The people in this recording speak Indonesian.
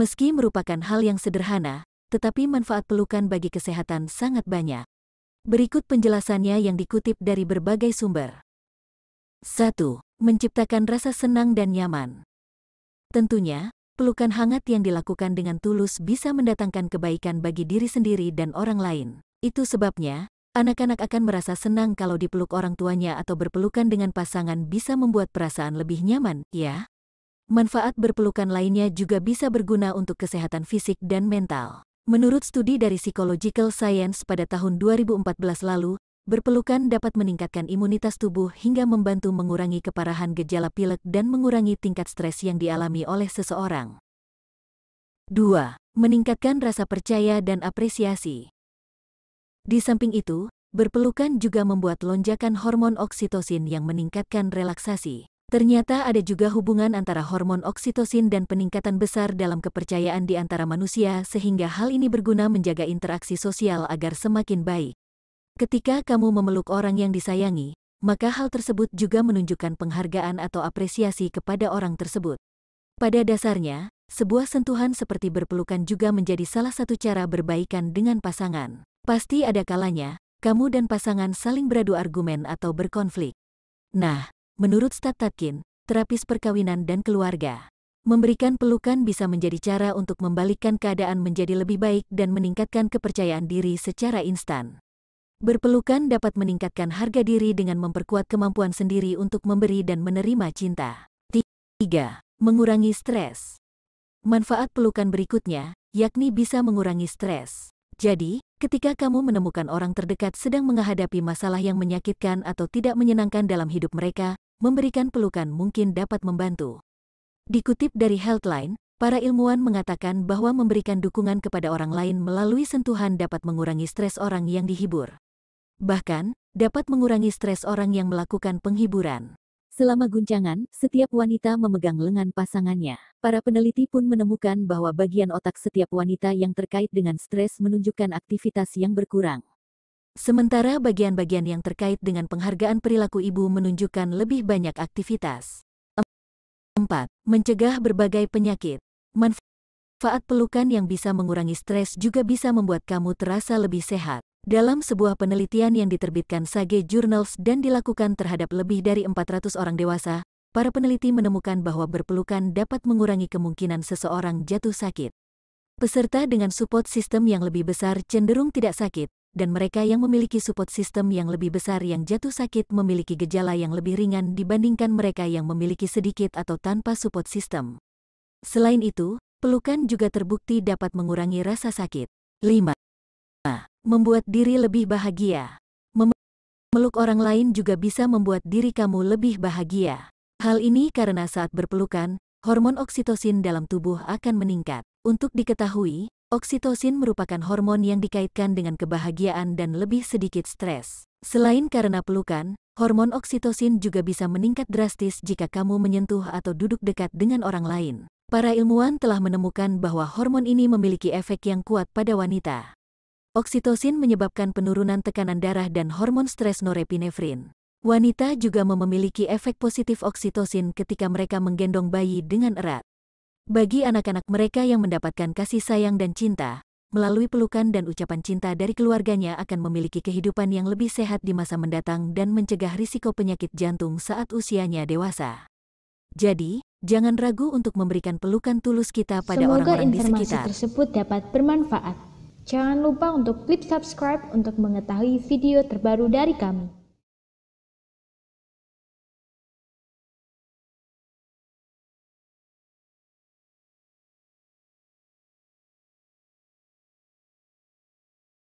Meski merupakan hal yang sederhana, tetapi manfaat pelukan bagi kesehatan sangat banyak. Berikut penjelasannya yang dikutip dari berbagai sumber. 1. Menciptakan rasa senang dan nyaman. Tentunya, pelukan hangat yang dilakukan dengan tulus bisa mendatangkan kebaikan bagi diri sendiri dan orang lain. Itu sebabnya, anak-anak akan merasa senang kalau dipeluk orang tuanya atau berpelukan dengan pasangan bisa membuat perasaan lebih nyaman, ya manfaat berpelukan lainnya juga bisa berguna untuk kesehatan fisik dan mental. Menurut studi dari Psychological Science pada tahun 2014 lalu, berpelukan dapat meningkatkan imunitas tubuh hingga membantu mengurangi keparahan gejala pilek dan mengurangi tingkat stres yang dialami oleh seseorang. 2. Meningkatkan rasa percaya dan apresiasi. Di samping itu, berpelukan juga membuat lonjakan hormon oksitosin yang meningkatkan relaksasi. Ternyata ada juga hubungan antara hormon oksitosin dan peningkatan besar dalam kepercayaan di antara manusia sehingga hal ini berguna menjaga interaksi sosial agar semakin baik. Ketika kamu memeluk orang yang disayangi, maka hal tersebut juga menunjukkan penghargaan atau apresiasi kepada orang tersebut. Pada dasarnya, sebuah sentuhan seperti berpelukan juga menjadi salah satu cara berbaikan dengan pasangan. Pasti ada kalanya, kamu dan pasangan saling beradu argumen atau berkonflik. Nah, Menurut Stattatkin, terapis perkawinan dan keluarga, memberikan pelukan bisa menjadi cara untuk membalikkan keadaan menjadi lebih baik dan meningkatkan kepercayaan diri secara instan. Berpelukan dapat meningkatkan harga diri dengan memperkuat kemampuan sendiri untuk memberi dan menerima cinta. 3. Mengurangi stres. Manfaat pelukan berikutnya, yakni bisa mengurangi stres. Jadi, ketika kamu menemukan orang terdekat sedang menghadapi masalah yang menyakitkan atau tidak menyenangkan dalam hidup mereka, memberikan pelukan mungkin dapat membantu. Dikutip dari Healthline, para ilmuwan mengatakan bahwa memberikan dukungan kepada orang lain melalui sentuhan dapat mengurangi stres orang yang dihibur. Bahkan, dapat mengurangi stres orang yang melakukan penghiburan. Selama guncangan, setiap wanita memegang lengan pasangannya. Para peneliti pun menemukan bahwa bagian otak setiap wanita yang terkait dengan stres menunjukkan aktivitas yang berkurang. Sementara bagian-bagian yang terkait dengan penghargaan perilaku ibu menunjukkan lebih banyak aktivitas. 4. Mencegah berbagai penyakit. Manfaat pelukan yang bisa mengurangi stres juga bisa membuat kamu terasa lebih sehat. Dalam sebuah penelitian yang diterbitkan Sage Journals dan dilakukan terhadap lebih dari 400 orang dewasa, para peneliti menemukan bahwa berpelukan dapat mengurangi kemungkinan seseorang jatuh sakit. Peserta dengan support sistem yang lebih besar cenderung tidak sakit, dan mereka yang memiliki support system yang lebih besar yang jatuh sakit memiliki gejala yang lebih ringan dibandingkan mereka yang memiliki sedikit atau tanpa support system. Selain itu, pelukan juga terbukti dapat mengurangi rasa sakit. 5. Membuat diri lebih bahagia. Memeluk orang lain juga bisa membuat diri kamu lebih bahagia. Hal ini karena saat berpelukan, hormon oksitosin dalam tubuh akan meningkat. Untuk diketahui, Oksitosin merupakan hormon yang dikaitkan dengan kebahagiaan dan lebih sedikit stres. Selain karena pelukan, hormon oksitosin juga bisa meningkat drastis jika kamu menyentuh atau duduk dekat dengan orang lain. Para ilmuwan telah menemukan bahwa hormon ini memiliki efek yang kuat pada wanita. Oksitosin menyebabkan penurunan tekanan darah dan hormon stres norepinefrin. Wanita juga memiliki efek positif oksitosin ketika mereka menggendong bayi dengan erat. Bagi anak-anak mereka yang mendapatkan kasih sayang dan cinta, melalui pelukan dan ucapan cinta dari keluarganya akan memiliki kehidupan yang lebih sehat di masa mendatang dan mencegah risiko penyakit jantung saat usianya dewasa. Jadi, jangan ragu untuk memberikan pelukan tulus kita pada orang-orang di sekitar. Semoga informasi tersebut dapat bermanfaat. Jangan lupa untuk klik subscribe untuk mengetahui video terbaru dari kami.